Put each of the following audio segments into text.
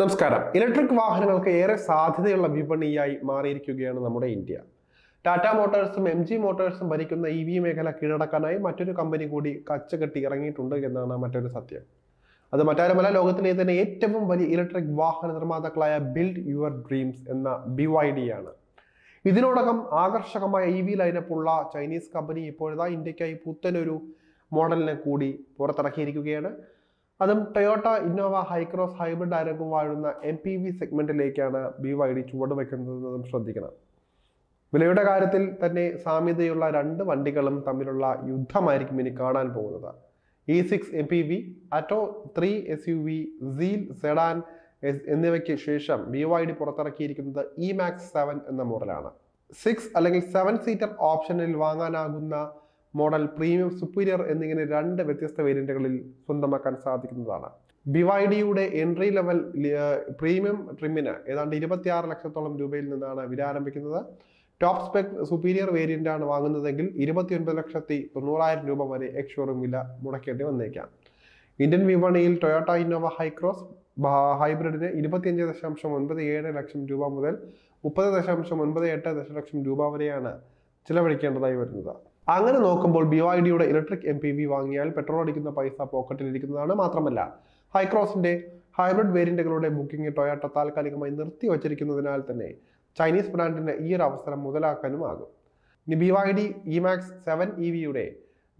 നമസ്കാരം ഇലക്ട്രിക് വാഹനങ്ങൾക്ക് ഏറെ സാധ്യതയുള്ള വിപണിയായി മാറിയിരിക്കുകയാണ് നമ്മുടെ ഇന്ത്യ ടാറ്റ മോട്ടോഴ്സും എം ജി മോട്ടോഴ്സും ഭരിക്കുന്ന ഇ വി മേഖല കീഴടക്കാനായി മറ്റൊരു കമ്പനി കൂടി കച്ചകെട്ടി ഇറങ്ങിയിട്ടുണ്ട് എന്നാണ് മറ്റൊരു സത്യം അത് മറ്റാരുമല്ല ലോകത്തിലെ തന്നെ ഏറ്റവും വലിയ ഇലക്ട്രിക് വാഹന നിർമ്മാതാക്കളായ ബിൽഡ് യുവർ ഡ്രീംസ് എന്ന ബി വൈ ഡി ആണ് ഇതിനോടകം ആകർഷകമായ ഇ വി ലൈനപ്പുള്ള ചൈനീസ് കമ്പനി ഇപ്പോഴതാ ഇന്ത്യക്കായി പുത്തനൊരു മോഡലിനെ കൂടി പുറത്തിറക്കിയിരിക്കുകയാണ് അതും ടൊയോട്ട ഇന്നോവ ഹൈക്രോസ് ഹൈബ്രിഡ് ആരംഗം വാഴുന്ന എം പി വി സെഗ്മെന്റിലേക്കാണ് ബി വൈ ഡി ചുവട് വയ്ക്കുന്നതെന്നും ശ്രദ്ധിക്കണം വിലയുടെ കാര്യത്തിൽ തന്നെ സാമ്യതയുള്ള രണ്ട് വണ്ടികളും തമ്മിലുള്ള യുദ്ധമായിരിക്കും ഇനി കാണാൻ പോകുന്നത് E six M P V Atto three S U V Seal sedan എന്നിവയ്ക്ക് ശേഷം ബി വൈ ഡി പുറത്തിറക്കിയിരിക്കുന്നത് ഇ മാക്സ് സെവൻ എന്ന മോഡലാണ് സിക്സ് അല്ലെങ്കിൽ സെവൻ സീറ്റർ ഓപ്ഷനിൽ വാങ്ങാനാകുന്ന മോഡൽ പ്രീമിയം സുപ്പീരിയർ എന്നിങ്ങനെ രണ്ട് വ്യത്യസ്ത വേരിയന്റുകളിൽ സ്വന്തമാക്കാൻ സാധിക്കുന്നതാണ് ബിവൈഡിയുടെ എൻട്രി ലെവൽ പ്രീമിയം ട്രിമ്മിന് ഏതാണ്ട് ഇരുപത്തിയാറ് ലക്ഷത്തോളം രൂപയിൽ നിന്നാണ് ആരംഭിക്കുന്നത് ടോപ്പ് സ്പെക് സുപ്പീരിയർ വേരിയന്റ് ആണ് വാങ്ങുന്നതെങ്കിൽ ഇരുപത്തിയൊൻപത് ലക്ഷത്തി തൊണ്ണൂറായിരം രൂപ വരെ എക്സ്ഷോറും വില മുടക്കേണ്ടി വന്നേക്കാം ഇന്ത്യൻ വിപണിയിൽ ടൊയോട്ട ഇന്നോവ ഹൈക്രോസ് ഹൈബ്രിഡിന് ഇരുപത്തിയഞ്ച് ദശാംശം ഒൻപത് ഏഴ് ലക്ഷം രൂപ മുതൽ മുപ്പത് ദശാംശം ഒൻപത് എട്ട് ദശലക്ഷം രൂപ വരെയാണ് ചിലവഴിക്കേണ്ടതായി വരുന്നത് അങ്ങനെ നോക്കുമ്പോൾ ബി ഒ ഐ ഡിയുടെ ഇലക്ട്രിക് എം പി വി വാങ്ങിയാൽ പെട്രോൾ അടിക്കുന്ന പൈസ പോക്കറ്റിൽ ഇരിക്കുന്നതാണ് മാത്രമല്ല ഹൈക്രോസിന്റെ ഹൈബ്രിഡ് വേരിയന്റുകളുടെ ബുക്കിംഗ് ടൊയാട്ട താൽക്കാലികമായി നിർത്തിവച്ചിരിക്കുന്നതിനാൽ തന്നെ ചൈനീസ് ബ്രാൻഡിന് ഈ ഒരു അവസരം മുതലാക്കാനുമാകും ഇനി B Y D E Max seven E വിയുടെ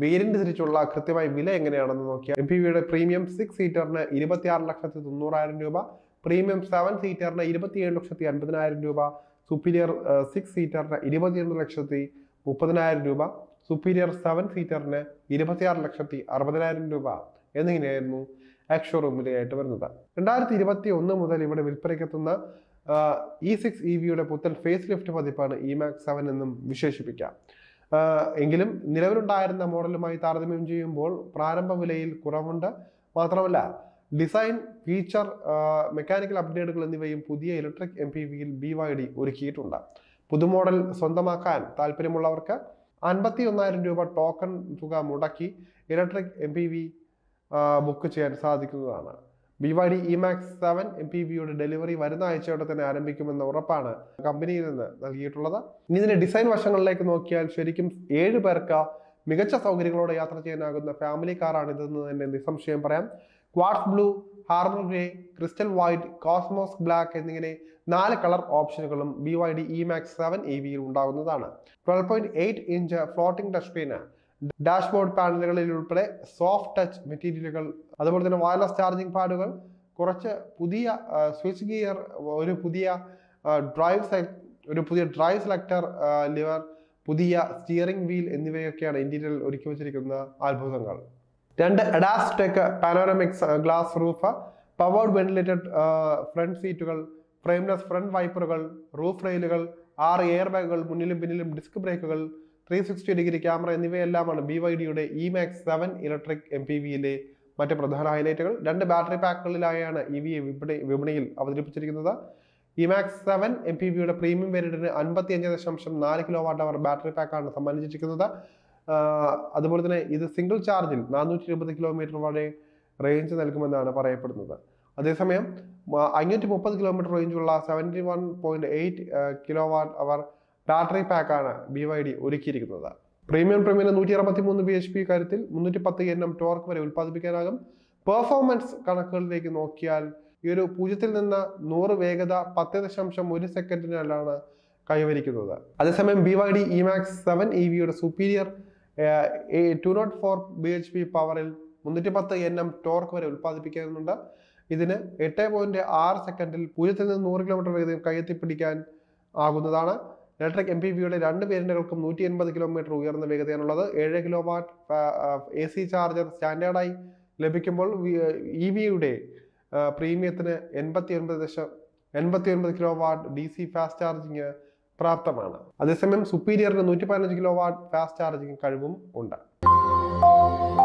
വേരിയന്റ് തിരിച്ചുള്ള കൃത്യമായ വില എങ്ങനെയാണെന്ന് നോക്കിയാൽ എം പി വിയുടെ പ്രീമിയം സിക്സ് സീറ്ററിന് ഇരുപത്തിയാറ് ലക്ഷത്തി തൊണ്ണൂറായിരം രൂപ പ്രീമിയം സെവൻ സീറ്ററിന് ഇരുപത്തിയേഴ് ലക്ഷത്തി അൻപതിനായിരം രൂപ സുപ്പീരിയർ സിക്സ് സീറ്ററിന് ഇരുപത്തിരണ്ട് ലക്ഷത്തി മുപ്പതിനായിരം രൂപ സുപ്പീരിയർ സെവൻ സീറ്ററിന് ഇരുപത്തിയാറ് ലക്ഷത്തി അറുപതിനായിരം രൂപ എന്നിങ്ങനെയായിരുന്നു ആക്ഷോ റൂമിലെയായിട്ട് വരുന്നത് രണ്ടായിരത്തി ഇരുപത്തി ഒന്ന് മുതൽ ഇവിടെ വിൽപ്പനയ്ക്കെത്തുന്ന ഇ സിക്സ് e ഇ വിയുടെ e പുത്തൻ ഫേസ് ലിഫ്റ്റ് പതിപ്പാണ് ഇ മാക്സ് സെവൻ എന്നും വിശേഷിപ്പിക്കാം എങ്കിലും നിലവിലുണ്ടായിരുന്ന മോഡലുമായി താരതമ്യം ചെയ്യുമ്പോൾ പ്രാരംഭ വിലയിൽ കുറവുണ്ട് മാത്രമല്ല ഡിസൈൻ ഫീച്ചർ മെക്കാനിക്കൽ അപ്ഗ്രേഡുകൾ എന്നിവയും പുതിയ ഇലക്ട്രിക് എം പി വിയിൽ ബി വൈ ഡി ഒരുക്കിയിട്ടുണ്ട് പുതുമോഡൽ സ്വന്തമാക്കാൻ താല്പര്യമുള്ളവർക്ക് അൻപത്തി ഒന്നായിരം രൂപ ടോക്കൺ തുക മുടക്കി electric M P V book ചെയ്യാൻ സാധിക്കുന്നതാണ് B Y D E Max seven M P വിയുടെ ഡെലിവറി വരുന്ന ആഴ്ചയോടെ തന്നെ ആരംഭിക്കുമെന്ന ഉറപ്പാണ് കമ്പനിയിൽ നിന്ന് നൽകിയിട്ടുള്ളത് ഇനി ഇതിന്റെ ഡിസൈൻ വശങ്ങളിലേക്ക് നോക്കിയാൽ ശരിക്കും ഏഴ് പേർക്ക് മികച്ച സൗകര്യങ്ങളോടെ യാത്ര ചെയ്യാനാകുന്ന ഫാമിലി ഇതെന്ന് തന്നെ നിസ്സംശയം പറയാം quartz blue harbour grey crystal white cosmos black എന്നിങ്ങനെ നാല് കളർ ഓപ്ഷനുകളും B Y D E Max seven A വിയിൽ ഉണ്ടാകുന്നതാണ് twelve point eight inch floating touch screen dashboard പാനലുകളിൽ ഉൾപ്പെടെ സോഫ്റ്റ് ടച്ച് മെറ്റീരിയലുകൾ അതുപോലെ തന്നെ വയർലെസ് ചാർജിംഗ് പാഡുകൾ കുറച്ച് പുതിയ സ്വിച്ച് ഗിയർ ഒരു പുതിയ ഡ്രൈവ് ഒരു പുതിയ ഡ്രൈവ് സെലക്ടർ ലിവർ പുതിയ സ്റ്റിയറിംഗ് വീൽ എന്നിവയൊക്കെയാണ് ഇന്റീരിയറിൽ ഒരുക്കി വെച്ചിരിക്കുന്ന അത്ഭുതങ്ങൾ രണ്ട് ADAS tech panoramic glass roof powered ventilated front സീറ്റുകൾ ഫ്രെയിംലെസ് ഫ്രണ്ട് വൈപ്പറുകൾ റൂഫ് റെയിലുകൾ ആറ് എയർ ബാഗുകൾ മുന്നിലും പിന്നിലും ഡിസ്ക് ബ്രേക്കുകൾ ത്രീ സിക്സ്റ്റി ഡിഗ്രി ക്യാമറ എന്നിവയെല്ലാമാണ് ബി വൈ ഡിയുടെ E Max seven electric M P വിയിലെ മറ്റ് പ്രധാന ഹൈലൈറ്റുകൾ രണ്ട് ബാറ്ററി പാക്കുകളിലായാണ് ഇ വി വിപണി വിപണിയിൽ അവതരിപ്പിച്ചിരിക്കുന്നത് ഇമാക്സ് സെവൻ എം പി ബിയുടെ പ്രീമിയം വേരിയന്റിന് അൻപത്തി അഞ്ച് ദശാംശം നാല് കിലോ വാട്ട് അവർ ബാറ്ററി പാക്കാണ് സമ്മാനിച്ചിരിക്കുന്നത് അതുപോലെ തന്നെ ഇത് സിംഗിൾ ചാർജിൽ നാനൂറ്റി ഇരുപത് കിലോമീറ്റർ വരെ റേഞ്ച് നൽകുമെന്നാണ് പറയപ്പെടുന്നത് അതേസമയം അഞ്ഞൂറ്റി മുപ്പത് കിലോമീറ്റർ റേഞ്ചുള്ള seventy one point eight kilowatt hour battery പാക്കാണ് ബി വൈ ഡി ഒരുക്കിയിരിക്കുന്നത് പ്രീമിയം പ്രീമിയം നൂറ്റി അറുപത്തി മൂന്ന് ബി എച്ച് പി കാര്യത്തിൽ മുന്നൂറ്റി പത്ത് എൻ എം ടോർക്ക് വരെ ഉൽപ്പാദിപ്പിക്കാനാകും പെർഫോമൻസ് കണക്കുകളിലേക്ക് നോക്കിയാൽ ഈ ഒരു പൂജ്യത്തിൽ നിന്ന് നൂറ് വേഗത പത്ത് ദശാംശം ഒരു സെക്കൻഡിനുള്ളിലാണ് കൈവരിക്കുന്നത് അതേസമയം B Y D E Max seven E വിയുടെ superior two nought four B H P പവറിൽ മുന്നൂറ്റി പത്ത് എൻ എം ടോർക്ക് വരെ ഉൽപ്പാദിപ്പിക്കുന്നുണ്ട് ഇതിന് എട്ട് പോയിന്റ് ആറ് സെക്കൻഡിൽ പൂജ്യത്തിൽ നിന്ന് നൂറ് കിലോമീറ്റർ വേഗതയും കയ്യെത്തിപ്പിടിക്കാൻ ആകുന്നതാണ് ഇലക്ട്രിക് എം പി വിയുടെ രണ്ട് പേരിൻ്റെകൾക്കും നൂറ്റി എൺപത് കിലോമീറ്റർ ഉയർന്ന വേഗതയാണുള്ളത് ഏഴ് kilowatt A C charger സ്റ്റാൻഡേർഡായി ലഭിക്കുമ്പോൾ ഇ വിയുടെ പ്രീമിയത്തിന് എൺപത്തി ഒൻപത് ദശം എൺപത്തി ഒൻപത് kilowatt D C fast charging പ്രാപ്തമാണ് അതേസമയം സുപ്പീരിയറിന് നൂറ്റി പതിനഞ്ച് കിലോ വാട്ട് ഫാസ്റ്റ് ചാർജിങ് കഴിവും ഉണ്ട്